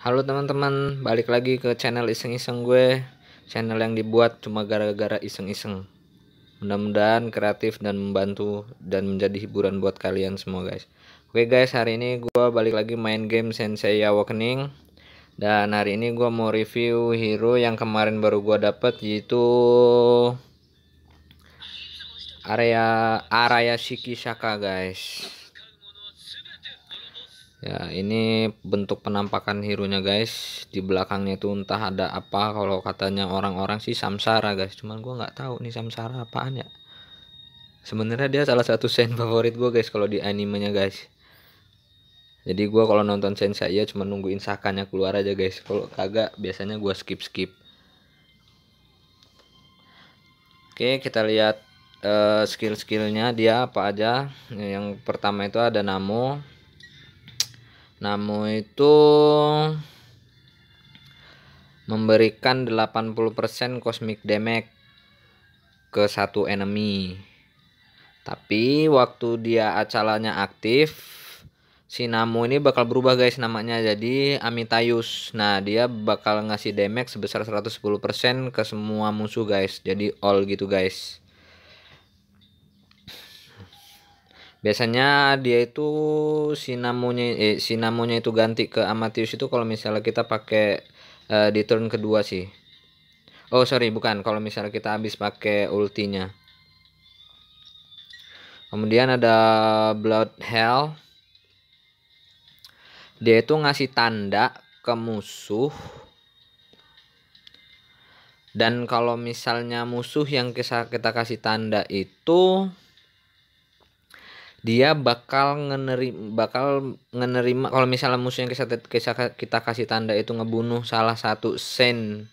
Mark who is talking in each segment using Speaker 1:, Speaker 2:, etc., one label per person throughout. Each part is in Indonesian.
Speaker 1: Halo teman-teman, balik lagi ke channel iseng-iseng gue Channel yang dibuat cuma gara-gara iseng-iseng Mudah-mudahan kreatif dan membantu dan menjadi hiburan buat kalian semua guys Oke guys, hari ini gue balik lagi main game Sensei Awakening Dan hari ini gue mau review hero yang kemarin baru gue dapet yaitu Area Araya Shiki Shaka guys ya ini bentuk penampakan hirunya guys di belakangnya itu entah ada apa kalau katanya orang-orang sih samsara guys cuman gue nggak tahu nih samsara apaan ya sebenarnya dia salah satu scene favorit gue guys kalau di animenya guys jadi gue kalau nonton scene saya cuma nungguin sakanya keluar aja guys kalau kagak biasanya gue skip skip oke kita lihat uh, eh, skill skillnya dia apa aja yang pertama itu ada namo Namo itu memberikan 80% cosmic damage ke satu enemy. Tapi waktu dia acalanya aktif, si Namo ini bakal berubah guys namanya jadi Amitayus. Nah, dia bakal ngasih damage sebesar 110% ke semua musuh guys. Jadi all gitu guys. biasanya dia itu sinamonya eh, sinamonya itu ganti ke amatius itu kalau misalnya kita pakai eh, di turn kedua sih oh sorry bukan kalau misalnya kita habis pakai ultinya kemudian ada blood hell dia itu ngasih tanda ke musuh dan kalau misalnya musuh yang kita kasih tanda itu dia bakal ngenerima bakal ngenerima kalau misalnya musuh yang kita, kita kasih tanda itu ngebunuh salah satu sen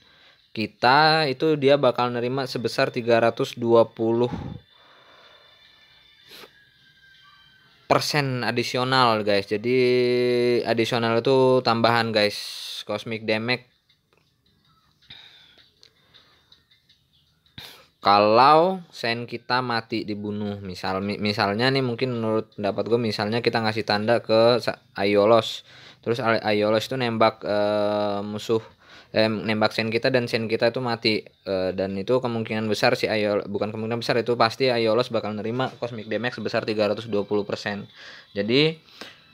Speaker 1: kita itu dia bakal nerima sebesar 320 persen adisional guys jadi adisional itu tambahan guys cosmic damage kalau sen kita mati dibunuh misal misalnya nih mungkin menurut pendapat gue misalnya kita ngasih tanda ke Ayolos terus Ayolos itu nembak e, musuh eh, nembak sen kita dan sen kita itu mati e, dan itu kemungkinan besar si ayol, bukan kemungkinan besar itu pasti Ayolos bakal nerima cosmic damage sebesar 320% jadi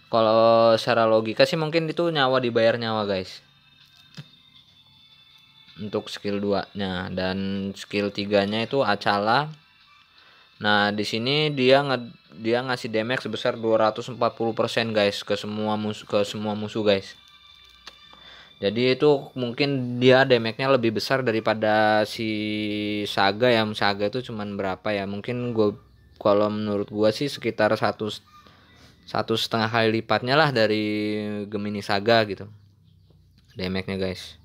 Speaker 1: kalau secara logika sih mungkin itu nyawa dibayar nyawa guys untuk skill 2-nya dan skill 3-nya itu acala. Nah, di sini dia nge dia ngasih damage sebesar 240% guys ke semua musuh ke semua musuh guys. Jadi itu mungkin dia damage-nya lebih besar daripada si Saga ya. Saga itu cuman berapa ya? Mungkin gua kalau menurut gua sih sekitar satu satu setengah kali lipatnya lah dari Gemini Saga gitu. Damage-nya guys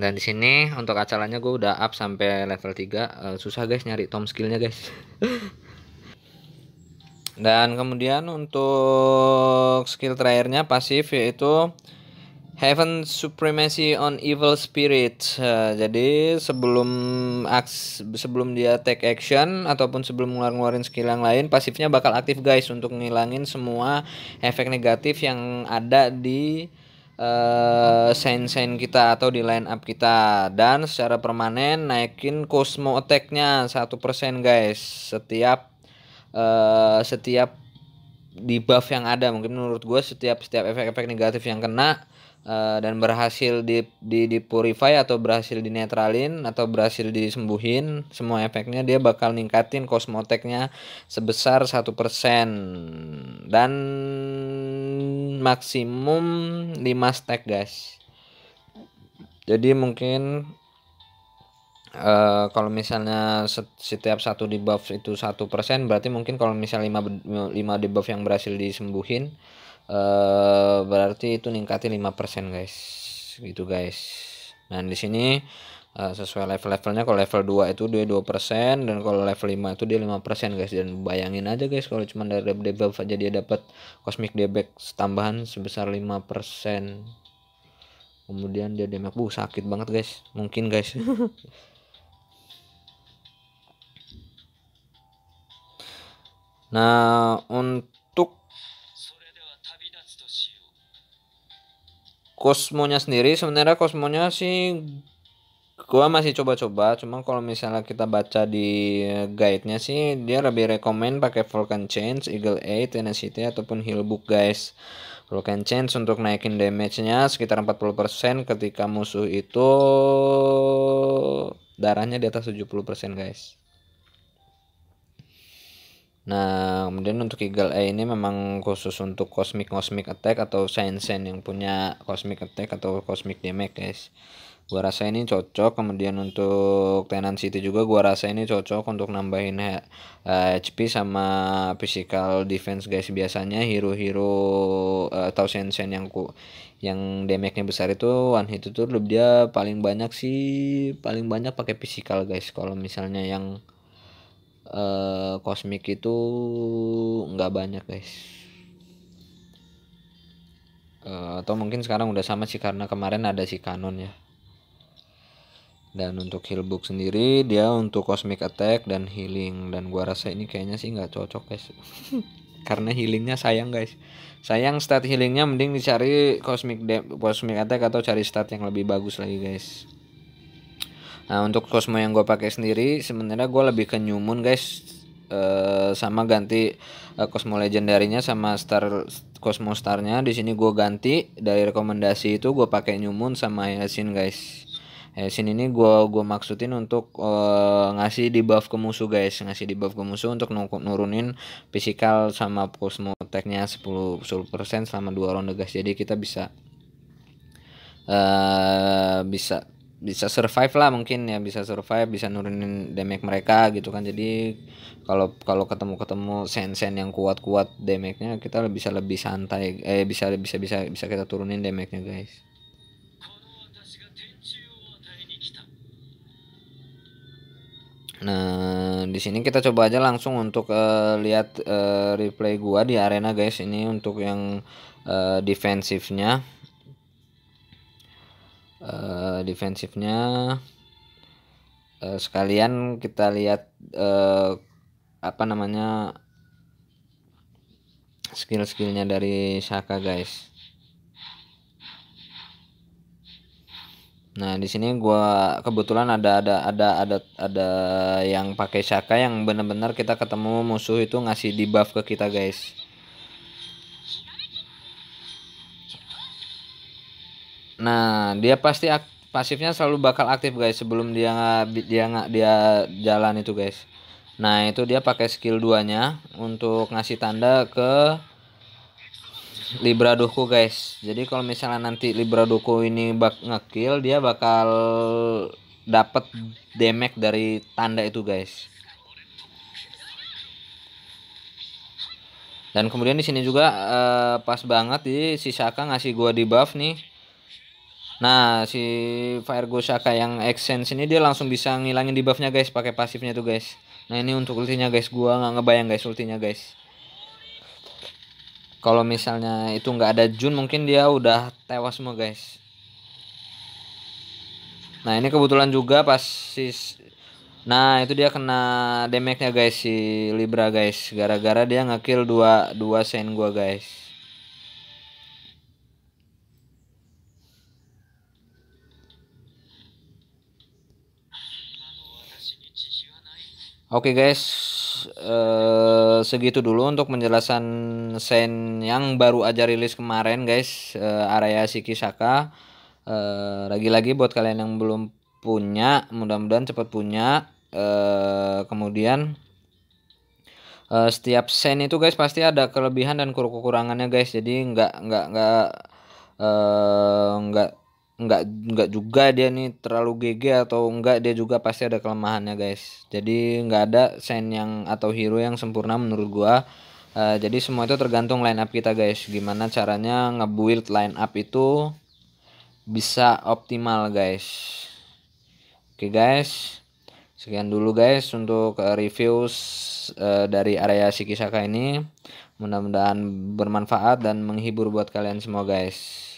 Speaker 1: dan di sini untuk acaranya gue udah up sampai level 3 uh, eh, susah guys nyari tom skillnya guys dan kemudian untuk skill terakhirnya pasif yaitu Heaven Supremacy on Evil Spirit. Uh, jadi sebelum aks, sebelum dia take action ataupun sebelum ngeluarin skill yang lain, pasifnya bakal aktif guys untuk ngilangin semua efek negatif yang ada di Eh, sign-sign kita atau di line up kita dan secara permanen naikin Cosmo attack-nya 1% guys setiap uh, setiap di buff yang ada mungkin menurut gue setiap setiap efek-efek negatif yang kena uh, dan berhasil di, di di purify atau berhasil dinetralin atau berhasil disembuhin semua efeknya dia bakal ningkatin kosmoteknya sebesar satu persen dan maksimum 5 stack guys jadi mungkin Uh, kalau misalnya setiap satu debuff itu satu persen berarti mungkin kalau misalnya lima 5 debuff yang berhasil disembuhin uh, berarti itu ningkatin lima persen guys gitu guys nah di sini uh, sesuai level-levelnya kalau level 2 itu dia dua persen dan kalau level 5 itu dia lima persen guys dan bayangin aja guys kalau cuma dari debuff aja dia dapat cosmic debek tambahan sebesar lima persen kemudian dia damage bu uh, sakit banget guys mungkin guys Nah, untuk kosmonya sendiri sebenarnya kosmonya sih gua masih coba-coba cuma kalau misalnya kita baca di eh, guide-nya sih dia lebih rekomend pakai Vulcan Change, Eagle Eye, Tenacity ataupun Heal Book guys. Vulcan Change untuk naikin damage-nya sekitar 40% ketika musuh itu darahnya di atas 70% guys. Nah, kemudian untuk Eagle Eye ini memang khusus untuk Cosmic Cosmic Attack atau Sensen yang punya Cosmic Attack atau Cosmic Damage, guys. Gua rasa ini cocok. Kemudian untuk Tenant City juga gua rasa ini cocok untuk nambahin uh, eh, HP sama physical defense, guys. Biasanya hero-hero uh, atau Sensen yang ku yang damage-nya besar itu one hit itu dia paling banyak sih paling banyak pakai physical, guys. Kalau misalnya yang uh, kosmik itu nggak banyak guys uh, atau mungkin sekarang udah sama sih karena kemarin ada si kanon ya dan untuk Healbook sendiri dia untuk Cosmic Attack dan Healing dan gua rasa ini kayaknya sih nggak cocok guys karena healingnya sayang guys sayang stat healingnya mending dicari Cosmic Cosmic Attack atau cari stat yang lebih bagus lagi guys Nah untuk Cosmo yang gue pakai sendiri sebenarnya gue lebih ke New Moon guys e, sama ganti e, Cosmo legendarinya sama Star Cosmo Starnya. Di sini gue ganti dari rekomendasi itu gue pakai New Moon sama Yasin guys. Yasin ini gue gua maksudin untuk uh, ngasih buff ke musuh guys, ngasih di buff ke musuh untuk nurunin physical sama Cosmo sepuluh 10 10% selama dua ronde guys. Jadi kita bisa uh, bisa bisa survive lah mungkin ya bisa survive bisa nurunin damage mereka gitu kan jadi kalau kalau ketemu ketemu sen sen yang kuat kuat damage-nya kita bisa lebih santai eh bisa bisa bisa bisa kita turunin damage-nya guys Nah, di sini kita coba aja langsung untuk uh, lihat uh, replay gua di arena guys. Ini untuk yang uh, defensifnya. Eh, defensifnya uh, sekalian kita lihat uh, apa namanya skill-skillnya dari Shaka guys. Nah di sini gue kebetulan ada ada ada ada ada yang pakai Shaka yang bener-bener kita ketemu musuh itu ngasih debuff ke kita guys. Nah, dia pasti pasifnya selalu bakal aktif guys sebelum dia nggak dia nggak dia jalan itu guys. Nah, itu dia pakai skill duanya untuk ngasih tanda ke Libra Doku guys. Jadi kalau misalnya nanti Libra Doku ini bak ngekill, dia bakal dapat damage dari tanda itu guys. Dan kemudian di sini juga uh, pas banget di si Saka ngasih gua di buff nih Nah, si Fire Gosaka yang exchange ini dia langsung bisa ngilangin debuffnya guys pakai pasifnya tuh guys. Nah, ini untuk ultinya guys, gua nggak ngebayang guys ultinya guys. Kalau misalnya itu nggak ada Jun mungkin dia udah tewas semua guys. Nah, ini kebetulan juga pas si Nah, itu dia kena damage-nya guys si Libra guys gara-gara dia ngekill dua dua sen gua guys. Oke okay guys, uh, segitu dulu untuk penjelasan sen yang baru aja rilis kemarin guys, uh, eh, area Shikisaka. Uh, eh, lagi-lagi buat kalian yang belum punya, mudah-mudahan cepat punya. Uh, kemudian uh, setiap sen itu guys pasti ada kelebihan dan kekurangannya guys, jadi nggak nggak nggak nggak nggak nggak juga dia nih terlalu GG atau enggak dia juga pasti ada kelemahannya guys jadi nggak ada sen yang atau hero yang sempurna menurut gua uh, jadi semua itu tergantung line up kita guys gimana caranya ngebuild line up itu bisa optimal guys oke okay, guys sekian dulu guys untuk eh, review uh, eh, dari area shikisaka ini mudah-mudahan bermanfaat dan menghibur buat kalian semua guys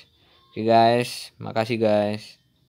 Speaker 1: Oke guys, makasih guys.